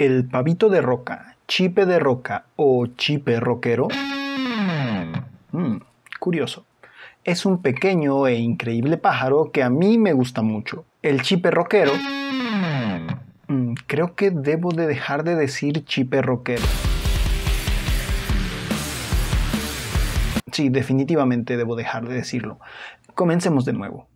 el pavito de roca, chipe de roca o chipe roquero? Hmm, curioso. Es un pequeño e increíble pájaro que a mí me gusta mucho. El chipe roquero. Hmm, creo que debo de dejar de decir chipe roquero. Sí, definitivamente debo dejar de decirlo. Comencemos de nuevo.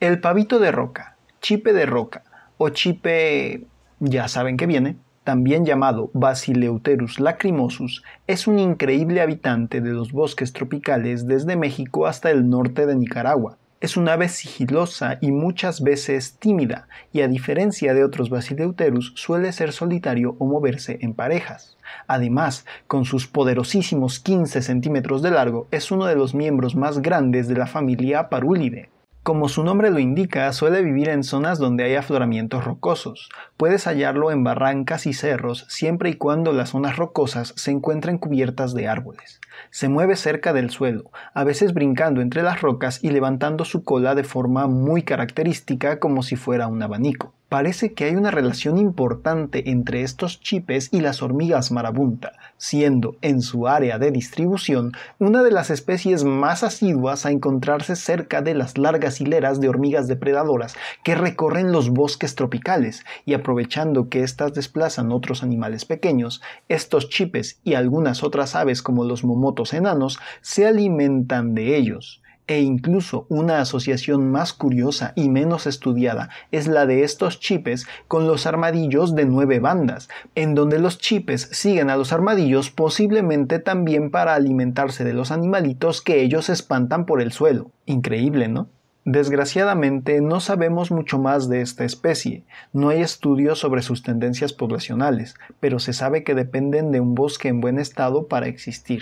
El pavito de roca, chipe de roca o chipe ya saben que viene, también llamado Basileuterus lacrimosus, es un increíble habitante de los bosques tropicales desde México hasta el norte de Nicaragua. Es una ave sigilosa y muchas veces tímida, y a diferencia de otros Basileuterus suele ser solitario o moverse en parejas. Además, con sus poderosísimos 15 centímetros de largo, es uno de los miembros más grandes de la familia Parulidae. Como su nombre lo indica, suele vivir en zonas donde hay afloramientos rocosos. Puedes hallarlo en barrancas y cerros siempre y cuando las zonas rocosas se encuentren cubiertas de árboles. Se mueve cerca del suelo, a veces brincando entre las rocas y levantando su cola de forma muy característica como si fuera un abanico parece que hay una relación importante entre estos chipes y las hormigas marabunta, siendo en su área de distribución una de las especies más asiduas a encontrarse cerca de las largas hileras de hormigas depredadoras que recorren los bosques tropicales y aprovechando que éstas desplazan otros animales pequeños, estos chipes y algunas otras aves como los momotos enanos se alimentan de ellos e incluso una asociación más curiosa y menos estudiada es la de estos chipes con los armadillos de nueve bandas, en donde los chipes siguen a los armadillos posiblemente también para alimentarse de los animalitos que ellos espantan por el suelo. Increíble, ¿no? Desgraciadamente no sabemos mucho más de esta especie, no hay estudios sobre sus tendencias poblacionales, pero se sabe que dependen de un bosque en buen estado para existir.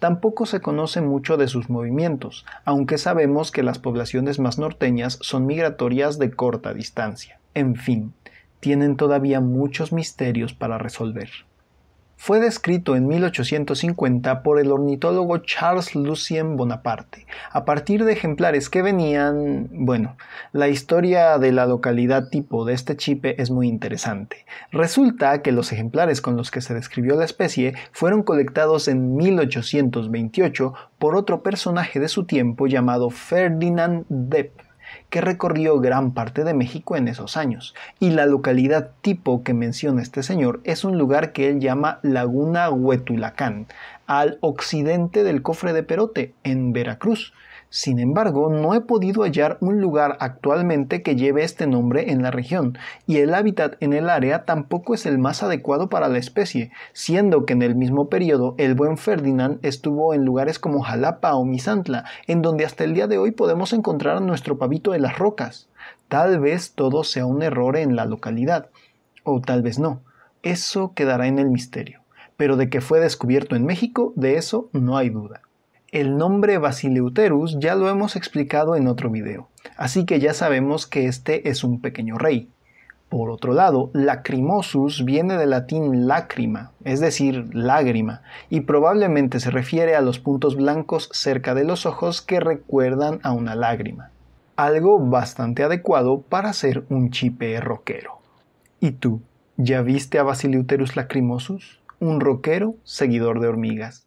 Tampoco se conoce mucho de sus movimientos, aunque sabemos que las poblaciones más norteñas son migratorias de corta distancia. En fin, tienen todavía muchos misterios para resolver fue descrito en 1850 por el ornitólogo Charles Lucien Bonaparte, a partir de ejemplares que venían... Bueno, la historia de la localidad tipo de este chipe es muy interesante. Resulta que los ejemplares con los que se describió la especie fueron colectados en 1828 por otro personaje de su tiempo llamado Ferdinand Depp, que recorrió gran parte de México en esos años, y la localidad tipo que menciona este señor es un lugar que él llama Laguna Huetulacán, al occidente del cofre de Perote, en Veracruz, sin embargo, no he podido hallar un lugar actualmente que lleve este nombre en la región, y el hábitat en el área tampoco es el más adecuado para la especie, siendo que en el mismo periodo el buen Ferdinand estuvo en lugares como Jalapa o Misantla, en donde hasta el día de hoy podemos encontrar a nuestro pavito de las rocas. Tal vez todo sea un error en la localidad, o tal vez no. Eso quedará en el misterio pero de que fue descubierto en México, de eso no hay duda. El nombre Basileuterus ya lo hemos explicado en otro video, así que ya sabemos que este es un pequeño rey. Por otro lado, lacrimosus viene del latín lacrima, es decir, lágrima, y probablemente se refiere a los puntos blancos cerca de los ojos que recuerdan a una lágrima. Algo bastante adecuado para ser un chipe roquero. ¿Y tú? ¿Ya viste a Basileuterus lacrimosus? Un roquero seguidor de hormigas.